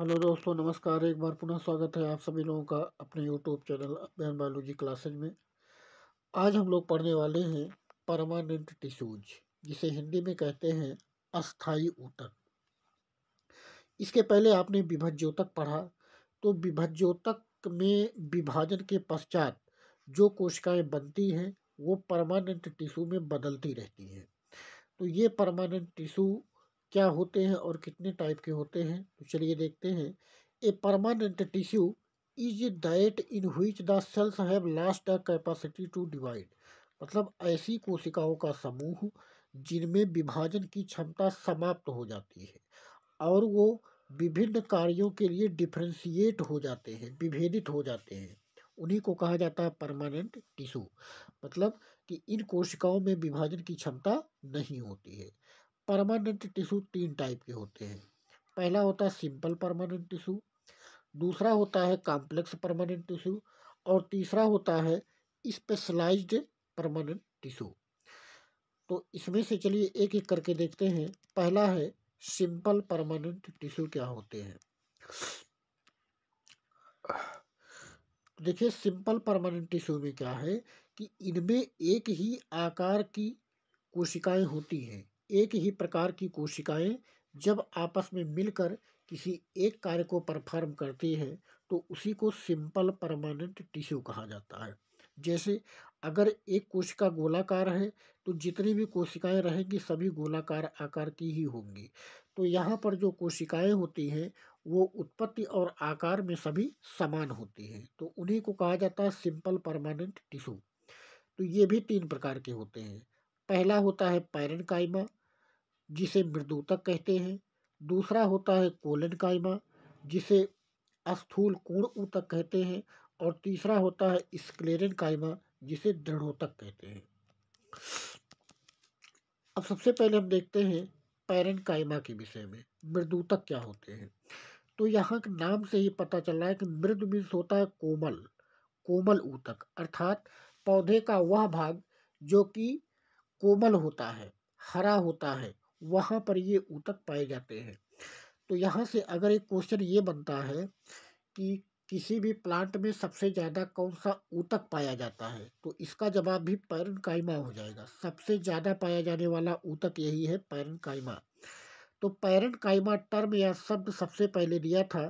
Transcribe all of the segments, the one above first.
hello दोस्तों नमस्कार एक बार पुनः स्वागत है आप सभी लोगों का अपने YouTube channel Abhiyan biology classes में आज हम लोग पढ़ने वाले हैं परमानेंट टिश्यूज जिसे हिंदी में कहते हैं अस्थाई ऊतक इसके पहले आपने विभज्योतक पढ़ा तो विभज्योतक में विभाजन के पश्चात जो कोशिकाएं बनती हैं वो परमानेंट टिश्यू में बदलती रहती हैं तो ये परमानेंट टिशू क्या होते हैं और कितने टाइप के होते हैं तो चलिए देखते हैं a permanent tissue is that in which the cells have lost capacity to divide मतलब ऐसी कोशिकाओं का समूह जिनमें विभाजन की क्षमता समाप्त हो जाती है और वो विभिन्न कार्यों के लिए डिफ्रेंशिएट हो जाते हैं विभेदित हो जाते हैं उन्हीं को कहा जाता है परमानेंट टिश्यू मतलब कि इन कोशिकाओं में विभाजन की क्षमता नहीं होती है परमानेंट टिशू तीन टाइप के होते हैं पहला होता है सिंपल परमानेंट टिशू दूसरा होता है कॉम्प्लेक्स परमानेंट टिशू और तीसरा होता है स्पेशलाइज्ड परमानेंट टिशू तो इसमें से चलिए एक एक करके देखते हैं पहला है सिंपल परमानेंट टिश्यू क्या होते हैं देखिए सिंपल परमानेंट टिश्यू में क्या है कि इनमें एक ही आकार की कोशिकाएं होती हैं एक ही प्रकार की कोशिकाएं जब आपस में मिलकर किसी एक कार्य को परफॉर्म करती हैं तो उसी को सिंपल परमानेंट टिश्यू कहा जाता है जैसे अगर एक कोशिका गोलाकार है तो जितनी भी कोशिकाएं रहेंगी सभी गोलाकार आकार की ही होंगी तो यहाँ पर जो कोशिकाएं होती हैं वो उत्पत्ति और आकार में सभी समान होती हैं तो उन्हीं को कहा जाता है सिंपल परमानेंट टिश्यू तो ये भी तीन प्रकार के होते हैं पहला होता है पैरन कायमा जिसे मृदूतक कहते हैं दूसरा होता है कोलन कायमा जिसे अस्थूल कोण ऊतक कहते हैं और तीसरा होता है स्क्लेरन कायमा जिसे दृढ़ोतक कहते हैं अब सबसे पहले हम देखते हैं पैरन कायमा के विषय में मृदूतक क्या होते हैं तो यहाँ के नाम से ही पता चल रहा है कि मृद मीन्स होता है कोमल कोमल ऊतक अर्थात पौधे का वह भाग जो कि कोमल होता है हरा होता है वहाँ पर ये ऊतक पाए जाते हैं तो यहाँ से अगर एक क्वेश्चन ये बनता है कि किसी भी प्लांट में सबसे ज़्यादा कौन सा ऊतक पाया जाता है तो इसका जवाब भी पैरन कायमा हो जाएगा सबसे ज़्यादा पाया जाने वाला ऊतक यही है पैरन कायमा तो पैरन कायमा टर्म या शब्द सबसे पहले दिया था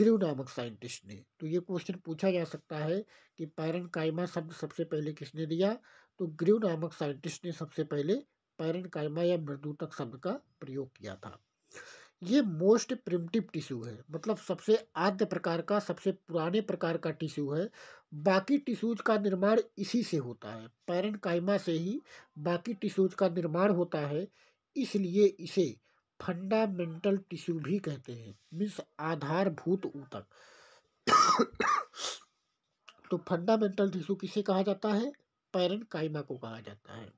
ग्रीव नामक साइंटिस्ट ने तो ये क्वेश्चन पूछा जा सकता है कि पैरन कायमा शब्द सबसे पहले किसने दिया तो ग्रीव नामक साइंटिस्ट ने सबसे पहले पैरन कायमा या मृदूतक शब्द का प्रयोग किया था ये मोस्ट प्रिमटिव टिश्यू है मतलब सबसे आद्य प्रकार का सबसे पुराने प्रकार का टिश्यू है बाकी टिश्यूज का निर्माण इसी से होता है पैरन कायमा से ही बाकी टिश्यूज का निर्माण होता है इसलिए इसे फंडामेंटल टिश्यू भी कहते हैं मीन्स आधारभूत ऊतक तो फंडामेंटल टिश्यू किसे कहा जाता है पैरन काइमा को कहा जाता है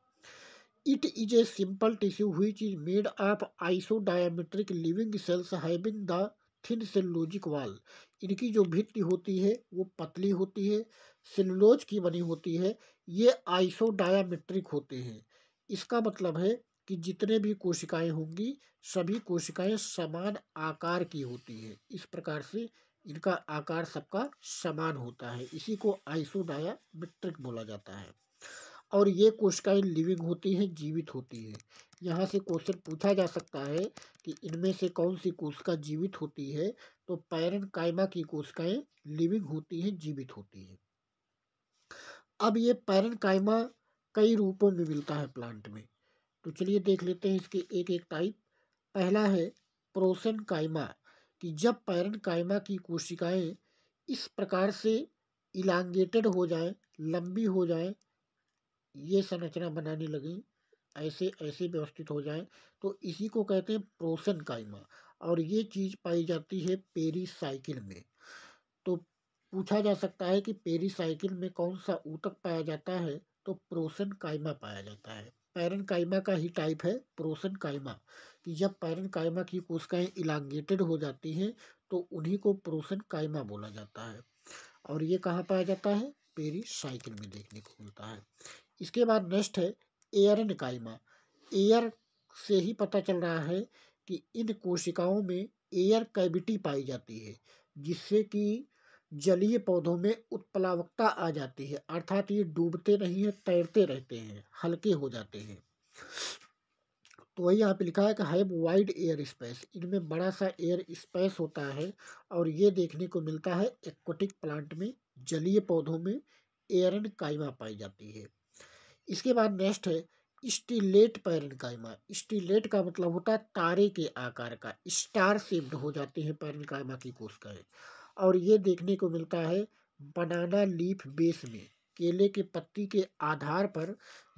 it is a simple tissue which is made of isodiametric living cells having the thin cellulosic wall इनकी जो भित्ति होती है वो पतली होती है सेलुलोज की बनी होती है ये आइसो आइसोडायामेट्रिक होते हैं इसका मतलब है कि जितने भी कोशिकाएं होंगी सभी कोशिकाएं समान आकार की होती है इस प्रकार से इनका आकार सबका समान होता है इसी को आइसोडायामेट्रिक बोला जाता है और ये कोशिकाएं लिविंग होती हैं जीवित होती है यहाँ से क्वेश्चन पूछा जा सकता है कि इनमें से कौन सी कोशिका जीवित होती है तो पैरन कायमा की कोशिकाएं लिविंग होती हैं जीवित होती हैं अब ये पैरन कायमा कई रूपों में मिलता है प्लांट में तो चलिए देख लेते हैं इसके एक एक टाइप पहला है प्रोसन कायमा कि जब कायमा की कोशिकाएं इस प्रकार से इलांगेटेड हो जाएं लंबी हो जाएं ये संरचना बनाने लगें ऐसे ऐसे व्यवस्थित हो जाएं तो इसी को कहते हैं प्रोसन कायमा और ये चीज़ पाई जाती है पेरीसाइकिल में तो पूछा जा सकता है कि पेरीसाइकिल में कौन सा ऊतक पाया जाता है तो प्रोसन कायमा पाया जाता है पैरन कायमा का ही टाइप है प्रोसन कायमा कि जब पैरन कायमा की कोशिकाएं इलांगेटेड हो जाती हैं तो उन्हीं को प्रोसन कायमा बोला जाता है और ये कहाँ पाया जाता है पेरी साइकिल में देखने को मिलता है इसके बाद नेक्स्ट है एयरन कायमा एयर से ही पता चल रहा है कि इन कोशिकाओं में एयर कैविटी पाई जाती है जिससे कि जलीय पौधों में उत्प्लावकता आ जाती है अर्थात ये डूबते नहीं हैं तैरते रहते हैं हल्के हो जाते हैं तो वही यहाँ पे लिखा है कि हैव वाइड एयर स्पेस इनमें बड़ा सा एयर स्पेस होता है और ये देखने को मिलता है एक्वाटिक प्लांट में जलीय पौधों में एयरन कायमा पाई जाती है इसके बाद नेक्स्ट है स्टीलेट पैरन कायमा स्टीलेट का मतलब होता है तारे के आकार का स्टार सेप्ड हो जाते हैं पैरन कायमा की कोशिकाएँ और ये देखने को मिलता है बनाना लीफ बेस में केले के पत्ती के आधार पर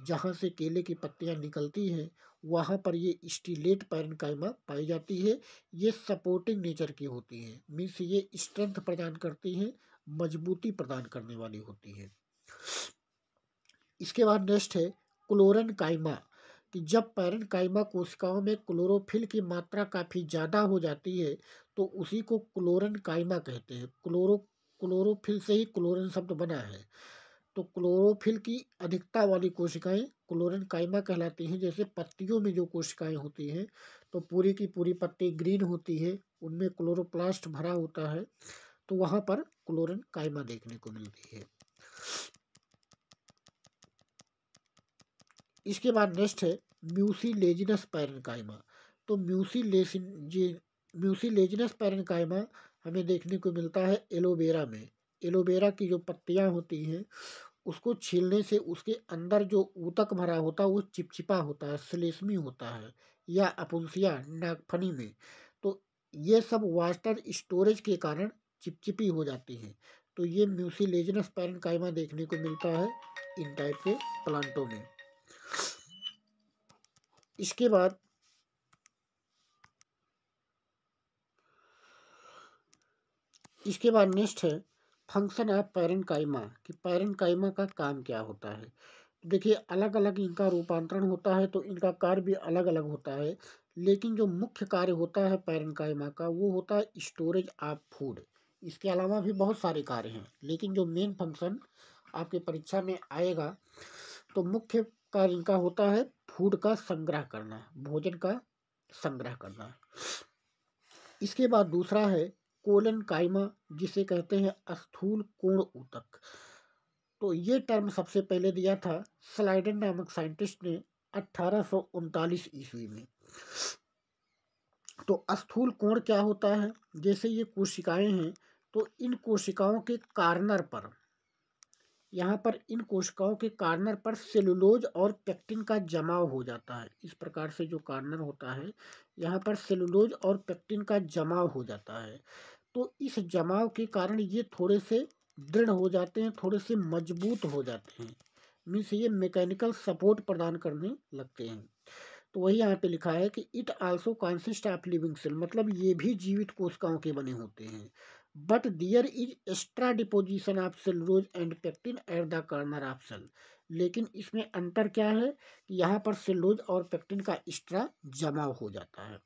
जहाँ से केले की पत्तियाँ निकलती हैं वहाँ पर ये स्टीलेट पैरन कायमा पाई जाती है ये सपोर्टिंग नेचर की होती है मीन्स ये स्ट्रेंथ प्रदान करती हैं मजबूती प्रदान करने वाली होती है इसके बाद नेक्स्ट है क्लोरन कायमा कि जब पैरन कायमा कोशिकाओं में क्लोरोफिल की मात्रा काफ़ी ज़्यादा हो जाती है तो उसी को क्लोरन कायमा कहते हैं क्लोरो क्लोरोफिल से ही क्लोरन शब्द बना है तो क्लोरोफिल की अधिकता वाली कोशिकाएं क्लोरिन कायमा कहलाती हैं जैसे पत्तियों में जो कोशिकाएं होती हैं तो पूरी की पूरी पत्ती ग्रीन होती है उनमें क्लोरोप्लास्ट भरा होता है तो वहां पर क्लोरिन कायमा देखने को मिलती है इसके बाद नेक्स्ट है म्यूसीलेजिनस काइमा तो म्यूसीलेसिन जी म्यूसीलेजिनस काइमा हमें देखने को मिलता है एलोवेरा में एलोवेरा की जो पत्तियाँ होती हैं उसको छीलने से उसके अंदर जो ऊतक भरा होता है वो चिपचिपा होता है स्लेशमी होता है या अपुंसिया नागफनी में तो ये सब वाटर स्टोरेज के कारण चिपचिपी हो जाती है तो ये म्यूसिलेजनस पैरन कायमा देखने को मिलता है इन टाइप के प्लांटों में इसके बाद इसके बाद नेक्स्ट है फंक्शन ऑफ पैरन कायमा कि पैरन कायमा का काम क्या होता है देखिए अलग अलग इनका रूपांतरण होता है तो इनका कार्य भी अलग अलग होता है लेकिन जो मुख्य कार्य होता है पैरन कायमा का वो होता है स्टोरेज ऑफ फूड इसके अलावा भी बहुत सारे कार्य हैं लेकिन जो मेन फंक्शन आपके परीक्षा में आएगा तो मुख्य कार्य इनका होता है फूड का संग्रह करना भोजन का संग्रह करना इसके बाद दूसरा है कोलन कायमा जिसे कहते हैं स्थूल कोण ऊतक तो ये टर्म सबसे पहले दिया था स्लाइडन नामक साइंटिस्ट ने अट्ठारह ईस्वी में तो स्थूल कोण क्या होता है जैसे ये कोशिकाएं हैं तो इन कोशिकाओं के कार्नर पर यहाँ पर इन कोशिकाओं के कार्नर पर सेलुलोज और पेक्टिन का जमाव हो जाता है इस प्रकार से जो कार्नर होता है यहाँ पर सेलुलोज और पेक्टिन का जमाव हो जाता है तो इस जमाव के कारण ये थोड़े से दृढ़ हो जाते हैं थोड़े से मजबूत हो जाते हैं मीन्स ये मैकेनिकल सपोर्ट प्रदान करने लगते हैं तो वही यहाँ पे लिखा है कि it also consist of living cell मतलब ये भी जीवित कोशिकाओं के बने होते हैं but there is extra deposition of cellulose and pectin at the corner of cell लेकिन इसमें अंतर क्या है कि यहाँ पर सेलरोज और पेक्टिन का एक्स्ट्रा जमाव हो जाता है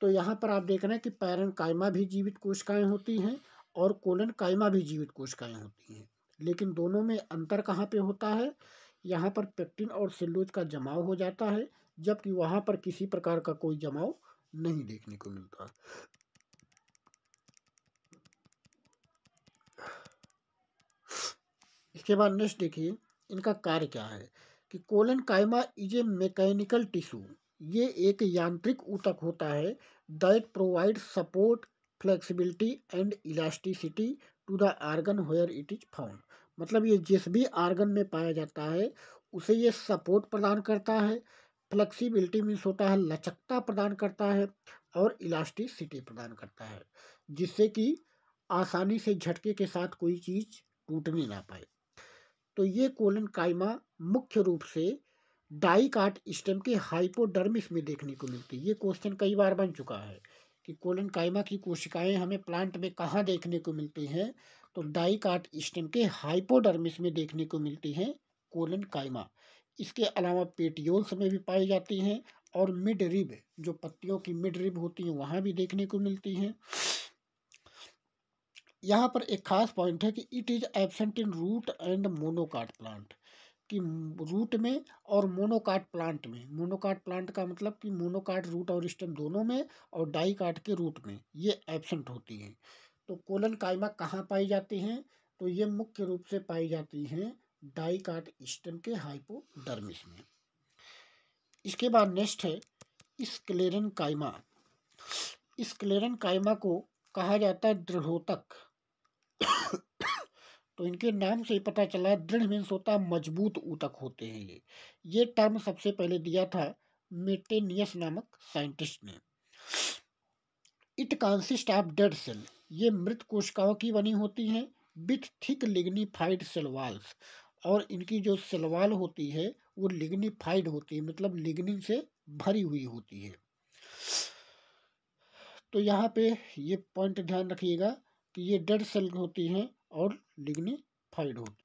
तो यहाँ पर आप देख रहे हैं कि पैरन कायमा भी जीवित कोशिकाएं होती हैं और कोलन कायमा भी जीवित कोशिकाएं होती हैं लेकिन दोनों में अंतर कहाँ पे होता है यहाँ पर पेक्टिन और सिल्लोज का जमाव हो जाता है जबकि वहाँ पर किसी प्रकार का कोई जमाव नहीं देखने को मिलता इसके बाद नेक्स्ट देखिए इनका कार्य क्या है कि कोलन कायमा इज ए मैकेनिकल टिश्यू ये एक यांत्रिक ऊतक होता है that provide support flexibility and elasticity to the organ where it is found मतलब ये जिस भी आर्गन में पाया जाता है उसे ये सपोर्ट प्रदान करता है फ्लेक्सिबिलिटी मीन्स होता है लचकता प्रदान करता है और इलास्टिसिटी प्रदान करता है जिससे कि आसानी से झटके के साथ कोई चीज़ टूटने ना पाए तो ये कोलन कायमा मुख्य रूप से डाइकाट स्टेम के हाइपोडर्मिस में देखने को मिलती है ये क्वेश्चन कई बार बन चुका है कि कोलन कायमा की कोशिकाएं हमें प्लांट में कहाँ देखने को मिलती हैं तो डाइकाट स्टेम के हाइपोडर्मिस में देखने को मिलती हैं कोलन कायमा इसके अलावा पेटियोल्स में भी पाई जाती हैं और मिड रिब जो पत्तियों की मिड रिब होती है वहाँ भी देखने को मिलती हैं यहाँ पर एक खास पॉइंट है कि it is absent in root and monocot plant कि रूट में और मोनोकार्ड प्लांट में मोनोकार्ड प्लांट का मतलब कि मोनोकार्ड रूट और स्टेम दोनों में और डाई काट के रूट में ये एबसेंट होती हैं तो कोलन कायमा कहाँ पाई जाती हैं तो ये मुख्य रूप से पाई जाती हैं डाई काट स्टेम के हाइपोडर्मिस में इसके बाद नेक्स्ट है स्क्लेरन कायमा स्क्लेरन कायमा को कहा जाता है दृढ़ोतक तो इनके नाम से ही पता चला दृढ़ मीन्स होता है मजबूत ऊतक होते हैं ये ये टर्म सबसे पहले दिया था मेटेनियस नामक साइंटिस्ट ने it consist of dead cell ये मृत कोशिकाओं की बनी होती हैं विथ थिक लिग्निफाइड सेलवाल्स और इनकी जो सेलवाल होती है वो लिग्निफाइड होती है मतलब लिग्निन से भरी हुई होती है तो यहाँ पे ये पॉइंट ध्यान रखिएगा कि ये डेड सेल होती हैं और लिग्निफाइड होती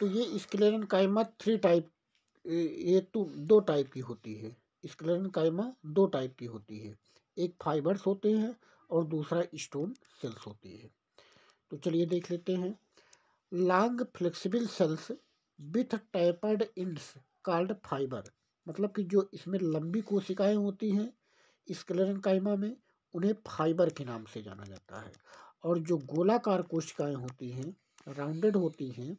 तो ये स्क्लेरन कायमा थ्री टाइप ये तो दो टाइप की होती है स्क्लेरन कायमा दो टाइप की होती है एक फाइबर्स होते हैं और दूसरा स्टोन सेल्स होती है तो चलिए देख लेते हैं long flexible cells with tapered ends called fibre मतलब कि जो इसमें लंबी कोशिकाएं होती हैं स्क्लेरनकाइमा में उन्हें फाइबर के नाम से जाना जाता है और जो गोलाकार कोशिकाएं होती हैं राउंडेड होती हैं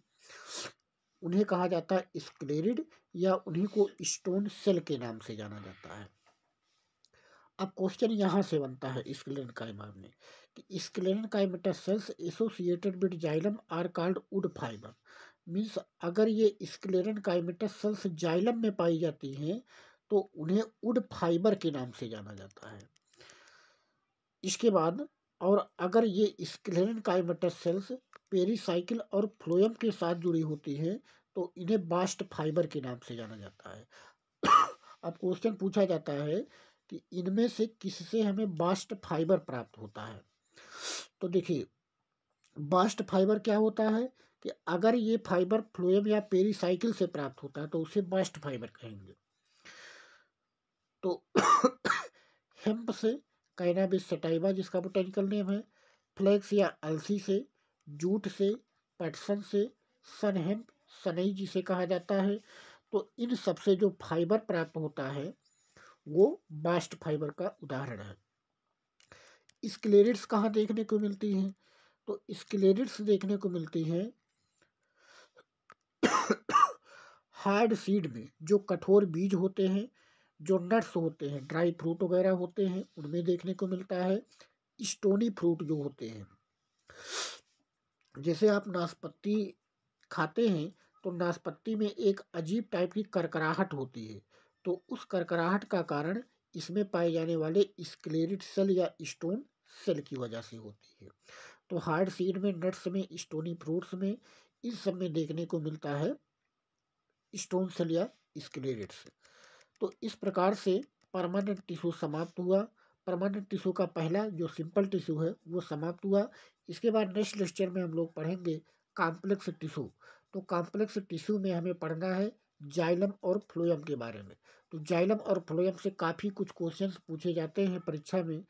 उन्हें कहा जाता है स्क्लेरिड या उन्हीं को स्टोन सेल के नाम से जाना जाता है अब क्वेश्चन यहाँ से बनता है काइमा में कि काइमेटा cells associated with xylem are called wood fibre means अगर ये काइमेटा सेल्स जाइलम में पाई जाती हैं तो उन्हें वुड फाइबर के नाम से जाना जाता है इसके बाद और अगर ये स्क्लेरन काइमेटस सेल्स पेरीसाइकिल और फ्लोएम के साथ जुड़ी होती हैं तो इन्हें बास्ट फाइबर के नाम से जाना जाता है अब क्वेश्चन पूछा जाता है कि इनमें से किससे हमें बास्ट फाइबर प्राप्त होता है तो देखिए बास्ट फाइबर क्या होता है कि अगर ये फाइबर फ्लोएम या पेरीसाइकिल से प्राप्त होता है तो उसे बास्ट फाइबर कहेंगे तो हेम्प से कैनाबिस सटाइवा जिसका बोटेनिकल नेम है फ्लैक्स या अलसी से जूट से पैटसन से सन हेम्प सनई जिसे कहा जाता है तो इन सबसे जो फाइबर प्राप्त होता है वो बास्ट फाइबर का उदाहरण है स्क्लेरिट्स कहाँ देखने को मिलती हैं तो स्क्लेरिट्स देखने को मिलती हैं हार्ड सीड में जो कठोर बीज होते हैं जो नट्स होते हैं ड्राई फ्रूट वगैरह होते हैं उनमें देखने को मिलता है स्टोनी फ्रूट जो होते हैं जैसे आप नाशपत्ती खाते हैं तो नाशपत्ती में एक अजीब टाइप की करकराहट होती है तो उस करकराहट का कारण इसमें पाए जाने वाले स्क्लेरिट सेल या स्टोन सेल की वजह से होती है तो हार्ड सीड में नट्स में स्टोनी फ्रूट्स में इस सब में देखने को मिलता है स्टोन सेल या स्क्लेरिट सेल तो इस प्रकार से परमानेंट टिश्यू समाप्त हुआ परमानेंट टिश्यू का पहला जो सिंपल टिश्यू है वो समाप्त हुआ इसके बाद नेक्स्ट लेक्चर में हम लोग पढ़ेंगे कॉम्प्लेक्स टिश्यू तो कॉम्प्लेक्स टिश्यू में हमें पढ़ना है जाइलम और फ्लोयम के बारे में तो जाइलम और फ्लोयम से काफ़ी कुछ क्वेश्चन पूछे जाते हैं परीक्षा में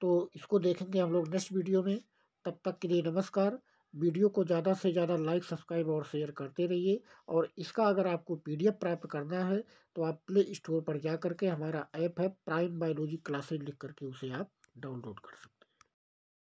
तो इसको देखेंगे हम लोग नेक्स्ट वीडियो में तब तक के लिए नमस्कार वीडियो को ज़्यादा से ज़्यादा लाइक सब्सक्राइब और शेयर करते रहिए और इसका अगर आपको पीडीएफ प्राप्त करना है तो आप प्ले स्टोर पर जा करके हमारा ऐप है प्राइम बायोलॉजी क्लासेज लिख करके उसे आप डाउनलोड कर सकते हैं